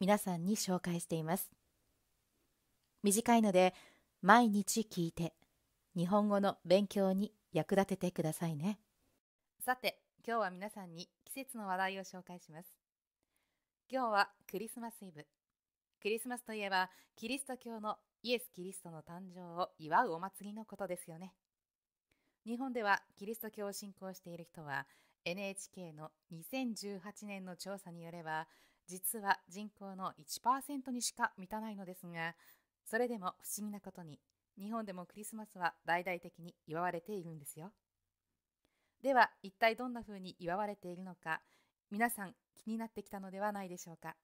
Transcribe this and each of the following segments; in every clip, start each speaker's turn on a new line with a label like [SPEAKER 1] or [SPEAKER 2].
[SPEAKER 1] 皆さんに紹介しています短いので毎日聞いて日本語の勉強に役立ててくださいねさて今日は皆さんに季節の話題を紹介します今日はクリスマスイブクリスマスといえばキリスト教のイエス・キリストの誕生を祝うお祭りのことですよね日本ではキリスト教を信仰している人は NHK の2018年の調査によれば実は人口の1%にしか満たないのですがそれでも不思議なことに日本でもクリスマスは大々的に祝われているんですよでは一体どんな風に祝われているのか皆さん気になってきたのではないでしょうか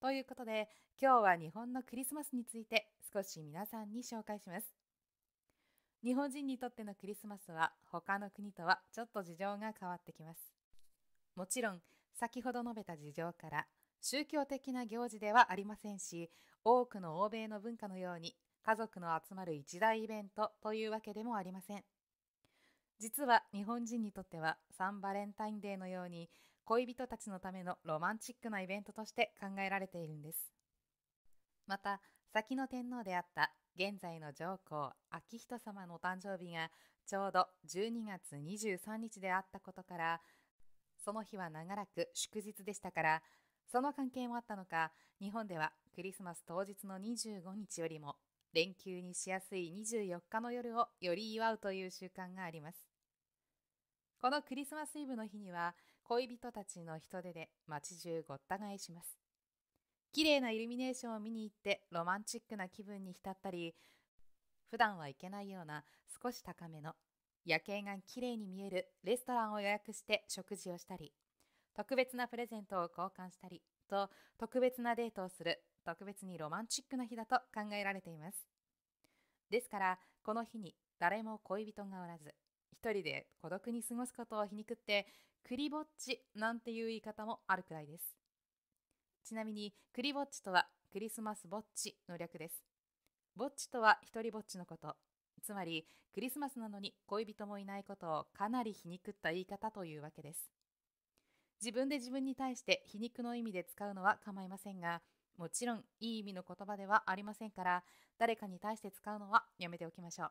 [SPEAKER 1] ということで今日は日本のクリスマスについて少し皆さんに紹介します日本人にとってのクリスマスは他の国とはちょっと事情が変わってきますもちろん先ほど述べた事情から宗教的な行事ではありませんし多くの欧米の文化のように家族の集まる一大イベントというわけでもありません実は日本人にとってはサンバレンタインデーのように恋人たちのためのロマンチックなイベントとして考えられているんですまた先の天皇であった現在の上皇昭仁様のお誕生日がちょうど12月23日であったことからその日は長らく祝日でしたから、その関係もあったのか、日本ではクリスマス当日の25日よりも連休にしやすい24日の夜をより祝うという習慣があります。このクリスマスイブの日には恋人たちの人手で街中ごった返します。綺麗なイルミネーションを見に行ってロマンチックな気分に浸ったり、普段は行けないような少し高めの夜景がきれいに見えるレストランを予約して食事をしたり特別なプレゼントを交換したりと特別なデートをする特別にロマンチックな日だと考えられていますですからこの日に誰も恋人がおらず一人で孤独に過ごすことを皮肉ってクリぼっちなんていう言い方もあるくらいですちなみにクリぼっちとはクリスマスぼっちの略ですぼっちとは一人ぼっちのことつまりクリスマスなのに恋人もいないことをかなり皮肉った言い方というわけです自分で自分に対して皮肉の意味で使うのは構いませんがもちろんいい意味の言葉ではありませんから誰かに対して使うのはやめておきましょう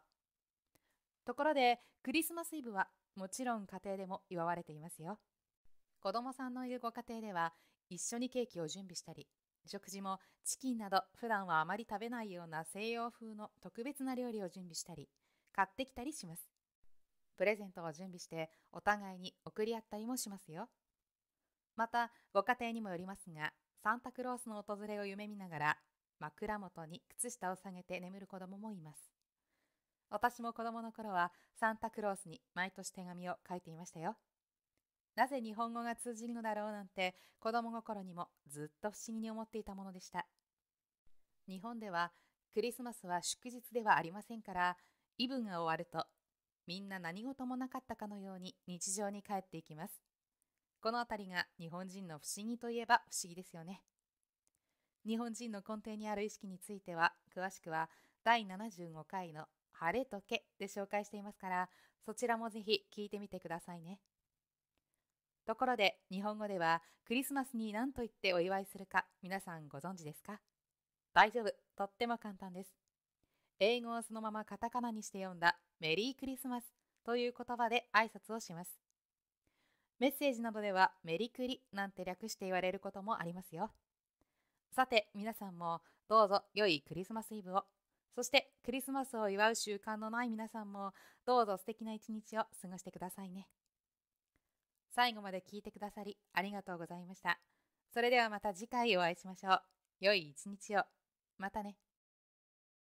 [SPEAKER 1] ところでクリスマスイブはもちろん家庭でも祝われていますよ子供さんのいるご家庭では一緒にケーキを準備したり食事もチキンなど普段はあまり食べないような西洋風の特別な料理を準備したり買ってきたりしますプレゼントを準備してお互いに送り合ったりもしますよまたご家庭にもよりますがサンタクロースの訪れを夢見ながら枕元に靴下を下げて眠る子供もいます私も子供の頃はサンタクロースに毎年手紙を書いていましたよなぜ日本語が通じるのだろうなんて子供心にもずっと不思議に思っていたものでした日本ではクリスマスは祝日ではありませんからイブが終わるとみんな何事もなかったかのように日常に帰っていきますこの辺りが日本人の不思議といえば不思議ですよね日本人の根底にある意識については詳しくは第75回の「晴れとけ」で紹介していますからそちらもぜひ聞いてみてくださいね。ところで日本語ではクリスマスに何と言ってお祝いするか皆さんご存知ですか大丈夫とっても簡単です英語をそのままカタカナにして読んだメリークリスマスという言葉で挨拶をしますメッセージなどではメリクリなんて略して言われることもありますよさて皆さんもどうぞ良いクリスマスイブをそしてクリスマスを祝う習慣のない皆さんもどうぞ素敵な一日を過ごしてくださいね。最後まで聞いてくださりありがとうございました。それではまた次回お会いしましょう。良い一日を。またね。